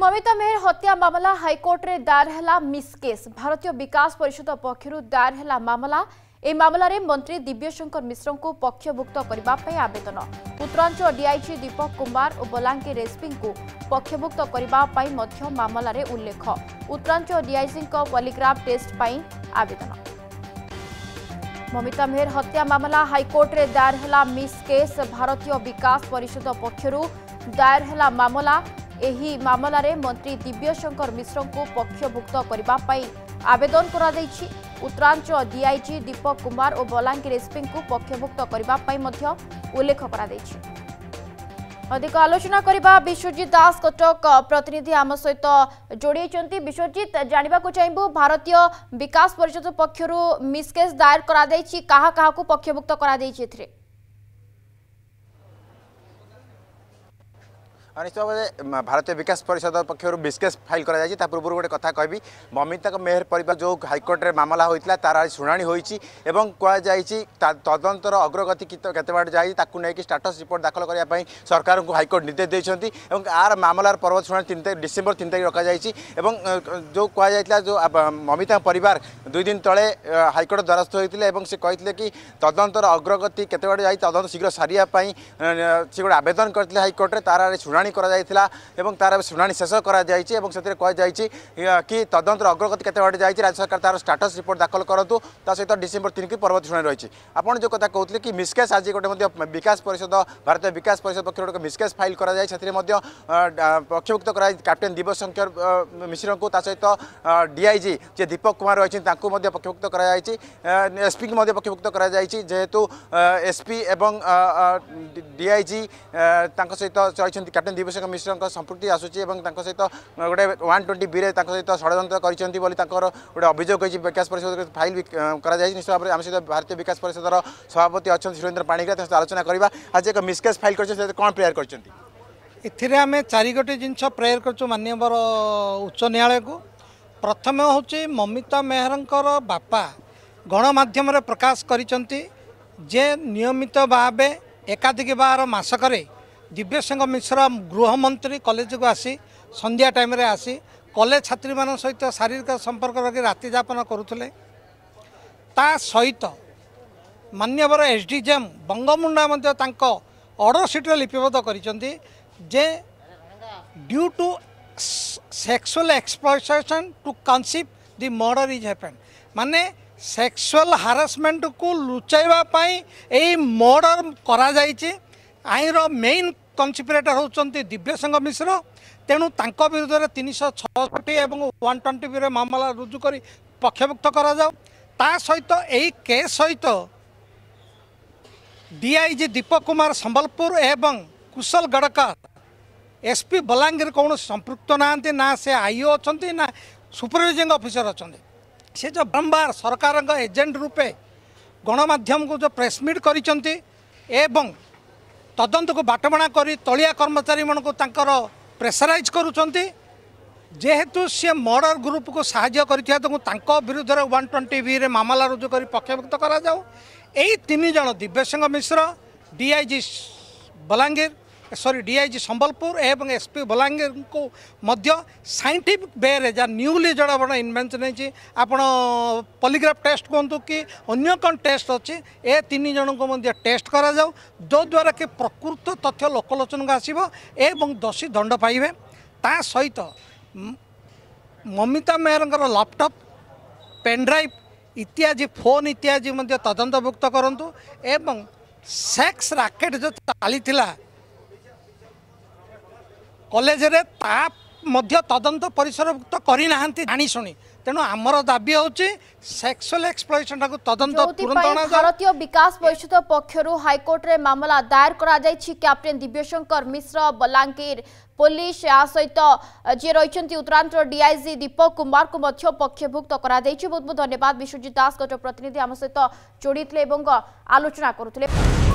মমিতা মেহর হত্যা মামলা হাইকোর্টে দায়ের হল মিস কেস ভারতীয় বিকাশ পরিষদ পক্ষ দায়ের হল মামলা এই মামলার মন্ত্রী দিব্যশঙ্কর মিশ্রক পক্ষভুক্ত করা আবেদন উত্তরাঞ্চল ডিআইজি দীপক কুমার ও বলাঙ্গীর এসপি পক্ষভুক্ত করা মামলার উল্লেখ উত্তরাঞ্চল ডিআইজি পলিগ্রাফ টেস্ট আবেদন মমিতা মেহর হত্যা মামলা হাইকোর্টে দায়ের হল মিস কেস ভারতীয় বিকাশ পরিষদ পক্ষ দায়ের হল মামলা ଏହି ମାମଲାରେ ମନ୍ତ୍ରୀ ଦିବ୍ୟଶଙ୍କର ମିଶ୍ରଙ୍କୁ ପକ୍ଷଭୁକ୍ତ କରିବା ପାଇଁ ଆବେଦନ କରାଯାଇଛି ଉତ୍ତରାଞ୍ଚଳ ଡିଆଇଜି ଦୀପକ କୁମାର ଓ ବଲାଙ୍ଗୀର ଏସ୍ପିଙ୍କୁ ପକ୍ଷଭୁକ୍ତ କରିବା ପାଇଁ ମଧ୍ୟ ଉଲ୍ଲେଖ କରାଯାଇଛି ଅଧିକ ଆଲୋଚନା କରିବା ବିଶ୍ୱଜିତ ଦାସ କଟକ ପ୍ରତିନିଧି ଆମ ସହିତ ଯୋଡ଼ିଛନ୍ତି ବିଶ୍ୱଜିତ ଜାଣିବାକୁ ଚାହିଁବୁ ଭାରତୀୟ ବିକାଶ ପରିଷଦ ପକ୍ଷରୁ ମିସକେସ୍ ଦାୟର କରାଯାଇଛି କାହା କାହାକୁ ପକ୍ଷଭୁକ୍ତ କରାଯାଇଛି ଏଥିରେ ନିଶ୍ଚିତ ଭାବରେ ଭାରତୀୟ ବିକାଶ ପରିଷଦ ପକ୍ଷରୁ ବିସ୍କେସ୍ ଫାଇଲ୍ କରାଯାଇଛି ତା ପୂର୍ବରୁ ଗୋଟେ କଥା କହିବି ମମିତାଙ୍କ ମେହେର ପରିବାର ଯେଉଁ ହାଇକୋର୍ଟରେ ମାମଲା ହୋଇଥିଲା ତାର ଶୁଣାଣି ହୋଇଛି ଏବଂ କୁହାଯାଇଛି ତଦନ୍ତର ଅଗ୍ରଗତି କେତେ ବାଟ ଯାଇଛି ତାକୁ ନେଇକି ଷ୍ଟାଟସ୍ ରିପୋର୍ଟ ଦାଖଲ କରିବା ପାଇଁ ସରକାରଙ୍କୁ ହାଇକୋର୍ଟ ନିର୍ଦ୍ଦେଶ ଦେଇଛନ୍ତି ଏବଂ ଆର ମାମଲାର ପର୍ବ ଶୁଣାଣି ତିନି ତାରିଖ ଡିସେମ୍ବର ତିନି ତାରିଖ ରଖାଯାଇଛି ଏବଂ ଯେଉଁ କୁହାଯାଇଥିଲା ଯେଉଁ ମମିତାଙ୍କ ପରିବାର ଦୁଇ ଦିନ ତଳେ ହାଇକୋର୍ଟ ଦ୍ୱାରସ୍ଥ ହୋଇଥିଲେ ଏବଂ ସେ କହିଥିଲେ କି ତଦନ୍ତର ଅଗ୍ରଗତି କେତେ ବାଟ ଯାଇଛି ତଦନ୍ତ ଶୀଘ୍ର ସାରିବା ପାଇଁ ସେ ଗୋଟେ ଆବେଦନ କରିଥିଲେ ହାଇକୋର୍ଟରେ ତାର ଶୁଣାଣି শুনানি করা এবং তার শুনানি শেষ করা যাই এবং সেটি কুযাই কি তদন্তর অগ্রগতি কত বাটে যাই রাজ্য সরকার তার স্টাটস রিপোর্ট দাখল করতু তা সহ ডিসেম্বর তিন কি পরবর্তী শুনানি রয়েছে আপনার যে কথা কৌলে কি মিসকেস আজ গোটে বিকাশ পরিষদ ভারতীয় বিকাশ পরিষদ পক্ষ গোটে মিসকেস ফাইল করা যায় সেটি পক্ষভুক্ত করা ক্যাপ্টেন দিবশঙ্কর মিশ্র তা সহ ডিআইজি যে দীপক কুমার রয়েছে তাঁকু পক্ষভুক্ত করা যাই এসপি কু পক্ষভুক্ত করা যাই যেহেতু এসপি এবং ডিআইজি তাঁর সহ রয়েছেন ক্যাপ্টেন ଘଟିଛନ୍ତି ଦିବସେଖ ମିଶ୍ରଙ୍କ ସମ୍ପୃକ୍ତି ଆସୁଛି ଏବଂ ତାଙ୍କ ସହିତ ଗୋଟେ ୱାନ୍ ଟ୍ୱେଣ୍ଟି ବିରେ ତାଙ୍କ ସହିତ ଷଡ଼ଯନ୍ତ୍ର କରିଛନ୍ତି ବୋଲି ତାଙ୍କର ଗୋଟେ ଅଭିଯୋଗ ହୋଇଛି ବିକାଶ ପରିଷଦ ଫାଇଲ୍ ବି କରାଯାଇଛି ନିଶ୍ଚିତ ଭାବରେ ଆମ ସହିତ ଭାରତୀୟ ବିକାଶ ପରିଷଦର ସଭାପତି ଅଛନ୍ତି ସୁରେନ୍ଦ୍ର ପାଣିଗ୍ରା ତାଙ୍କ ସହିତ ଆଲୋଚନା କରିବା ଆଜି ଏକ ମିସ୍କେସ୍ ଫାଇଲ୍ କରିଛନ୍ତି ସେ କ'ଣ ପ୍ରେୟାର କରିଛନ୍ତି ଏଥିରେ ଆମେ ଚାରି ଚାରିଗୋଟି ଜିନିଷ ପ୍ରେୟାର କରିଛୁ ମାନ୍ୟବର ଉଚ୍ଚ ନ୍ୟାୟାଳୟକୁ ପ୍ରଥମେ ହେଉଛି ମମିତା ମେହେରଙ୍କର ବାପା ଗଣମାଧ୍ୟମରେ ପ୍ରକାଶ କରିଛନ୍ତି ଯେ ନିୟମିତ ଭାବେ ଏକାଧିକ ବାର ମାସକରେ ଦିବ୍ୟସିଂହ ମିଶ୍ର ଗୃହମନ୍ତ୍ରୀ କଲେଜକୁ ଆସି ସନ୍ଧ୍ୟା ଟାଇମ୍ରେ ଆସି କଲେଜ ଛାତ୍ରୀମାନଙ୍କ ସହିତ ଶାରୀରିକ ସମ୍ପର୍କ ରଖି ରାତିଯାପନ କରୁଥିଲେ ତା ସହିତ ମାନ୍ୟବର ଏସ୍ ଡି ଜେମ୍ ବଙ୍ଗମୁଣ୍ଡା ମଧ୍ୟ ତାଙ୍କ ଅର୍ଡ଼ର ସିଟ୍ରେ ଲିପିବଦ୍ଧ କରିଛନ୍ତି ଯେ due to sexual exploitation to conceive the murder is happen ମାନେ ସେକ୍ସୁଆଲ୍ ହାରାସମେଣ୍ଟକୁ ଲୁଚାଇବା ପାଇଁ ଏଇ ମର୍ଡ଼ର କରାଯାଇଛି ଆଇନର ମେନ୍ କନ୍ସପିରେଟର ହେଉଛନ୍ତି ଦିବ୍ୟସଂଗ ମିଶ୍ର ତେଣୁ ତାଙ୍କ ବିରୁଦ୍ଧରେ ତିନିଶହ ଛଅଷଠି ଏବଂ ୱାନ୍ ଟ୍ୱେଣ୍ଟି ବିରେ ମାମଲା ରୁଜୁ କରି ପକ୍ଷଭୁକ୍ତ କରାଯାଉ ତା ସହିତ ଏହି କେସ୍ ସହିତ ଡିଆଇଜି ଦୀପକ କୁମାର ସମ୍ବଲପୁର ଏବଂ କୁଶଲ ଗଡ଼କର ଏସ୍ପି ବଲାଙ୍ଗୀର କୌଣସି ସମ୍ପୃକ୍ତ ନାହାନ୍ତି ନା ସେ ଆଇଓ ଅଛନ୍ତି ନା ସୁପରଭାଇଜିଂ ଅଫିସର ଅଛନ୍ତି ସେ ଯେଉଁ ବାରମ୍ବାର ସରକାରଙ୍କ ଏଜେଣ୍ଟ ରୂପେ ଗଣମାଧ୍ୟମକୁ ଯେଉଁ ପ୍ରେସମିଟ୍ କରିଛନ୍ତି ଏବଂ ତଦନ୍ତକୁ ବାଟମଣା କରି ତଳିଆ କର୍ମଚାରୀମାନଙ୍କୁ ତାଙ୍କର ପ୍ରେସରାଇଜ୍ କରୁଛନ୍ତି ଯେହେତୁ ସିଏ ମର୍ଡ଼ର ଗ୍ରୁପ୍କୁ ସାହାଯ୍ୟ କରିଥିବା ତାଙ୍କୁ ତାଙ୍କ ବିରୁଦ୍ଧରେ ୱାନ୍ ଟ୍ୱେଣ୍ଟି ଭିରେ ମାମଲା ରୁଜୁ କରି ପକ୍ଷଭୁକ୍ତ କରାଯାଉ ଏଇ ତିନି ଜଣ Dibyasingha Mishra DIG Balangir sorry DIG Sambalpur ଏବଂ ଏସ୍ପି ବଲାଙ୍ଗୀରଙ୍କୁ ମଧ୍ୟ ସାଇଣ୍ଟିଫିକ୍ ୱେରେ ଯାହା ନ୍ୟୁଲି ଜଣାପଡ଼ା ଇନଭେନ୍ସନ୍ ହେଇଛି ଆପଣ ପଲିଗ୍ରାଫ୍ ଟେଷ୍ଟ କୁହନ୍ତୁ କି ଅନ୍ୟ କ'ଣ ଟେଷ୍ଟ ଅଛି ଏ ତିନି ଜଣଙ୍କୁ ମଧ୍ୟ ଟେଷ୍ଟ କରାଯାଉ ଯଦ୍ୱାରା କି ପ୍ରକୃତ ତଥ୍ୟ ଲୋକଲୋଚନକୁ ଆସିବ ଏବଂ ଦୋଷୀ ଦଣ୍ଡ ପାଇବେ ତା ସହିତ ମମିତା ମେହରଙ୍କର ଲାପଟପ୍ ପେନ୍ଡ୍ରାଇଭ୍ ଇତ୍ୟାଦି ଫୋନ୍ ଇତ୍ୟାଦି ମଧ୍ୟ ତଦନ୍ତଭୁକ୍ତ କରନ୍ତୁ ଏବଂ ସେକ୍ସ ରାକେଟ୍ ଯେଉଁ ଚାଲିଥିଲା କଲେଜରେ ତା ମଧ୍ୟ ତଦନ୍ତ ପରିସରଭୁକ୍ତ କରିନାହାନ୍ତି ଜାଣିଶୁଣି ତେଣୁ ଆମର ଦାବି ହେଉଛି ସେକ୍ସୁଆଲ ଏକ୍ସପ୍ଲୋଇଟେସନଟାକୁ ତଦନ୍ତ ତୁରନ୍ତ ଭାରତୀୟ ବିକାଶ ପରିଷଦ ପକ୍ଷରୁ ହାଇକୋର୍ଟରେ ମାମଲା ଦାୟର କରାଯାଇଛି କ୍ୟାପ୍ଟେନ୍ ଦିବ୍ୟଶଙ୍କର ମିଶ୍ର ବଲାଙ୍ଗୀର ପୋଲିସ ଏହା ସହିତ ଯିଏ ରହିଛନ୍ତି ଉତ୍ତରାଞ୍ଚଳ ଡିଆଇଜି ଦୀପକ କୁମାରଙ୍କୁ ମଧ୍ୟ ପକ୍ଷଭୁକ୍ତ କରାଯାଇଛି ବହୁତ ବହୁତ ଧନ୍ୟବାଦ ବିଶ୍ୱଜିତ ଦାସ ଗଜ ପ୍ରତିନିଧି ଆମ ସହିତ ଯୋଡ଼ିଥିଲେ ଏବଂ ଆଲୋଚନା କରୁଥିଲେ